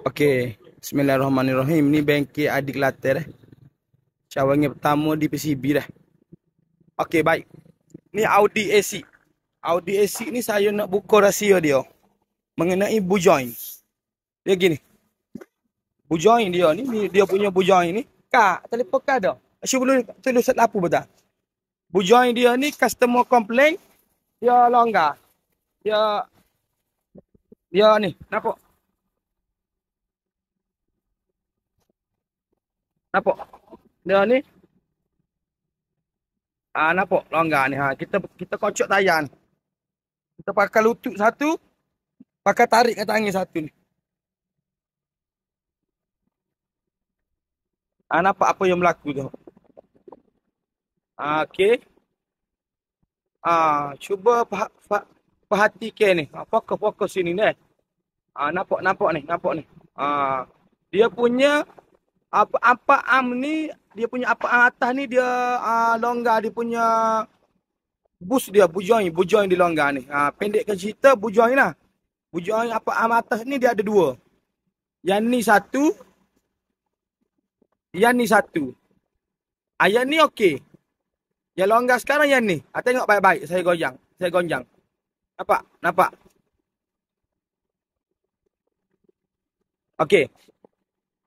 Okey, bismillahirrahmanirrahim. Ni bengkel adik later. eh. Cawangnya pertama di PCB dah. Okey, baik. Ni Audi A6. Audi A6 ni saya nak buka rahsia dia. Mengenai bu join. Dia gini. Bu join dia ni, ni dia punya bu join ni. Kak, telefon kak dah. Asyik perlu tulis set lapu betul. Bu join dia ni customer complain. Dia longgar. Dia dia ni, nampak? Nampak? Dia ni. Ah ha, nampak longgar ni ha. Kita kita kocok tayar ni. Kita pakai lutut satu, pakai tarik kat tangan satu ni. Ah ha, nampak apa yang berlaku tu? Ah ha, okey. Ah ha, cuba perhatikan ni. Apa ah, fokus sini ni? Ah ha, nampak nampak ni, nampak ni. Ah ha, dia punya apa apa am ni dia punya apa atas ni dia uh, longgar dia punya bus dia bujoin bujoin di longgar ni ha, pendekkan cerita bujoin lah bujoin apa am atas ni dia ada dua yang ni satu yang ni satu ayat ah, ni okey yang longgar sekarang yang ni ha, tengok baik-baik saya goyang saya gonjang nampak nampak okey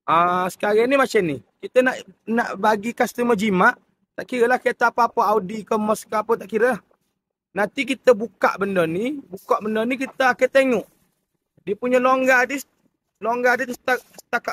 Ah uh, sekarang ni macam ni. Kita nak nak bagi customer jimat, tak kira lah kereta apa-apa Audi ke Mercedes ke apa tak kira. Nanti kita buka benda ni, buka benda ni kita akan tengok. Dia punya longgar dia longgar dia tak setakat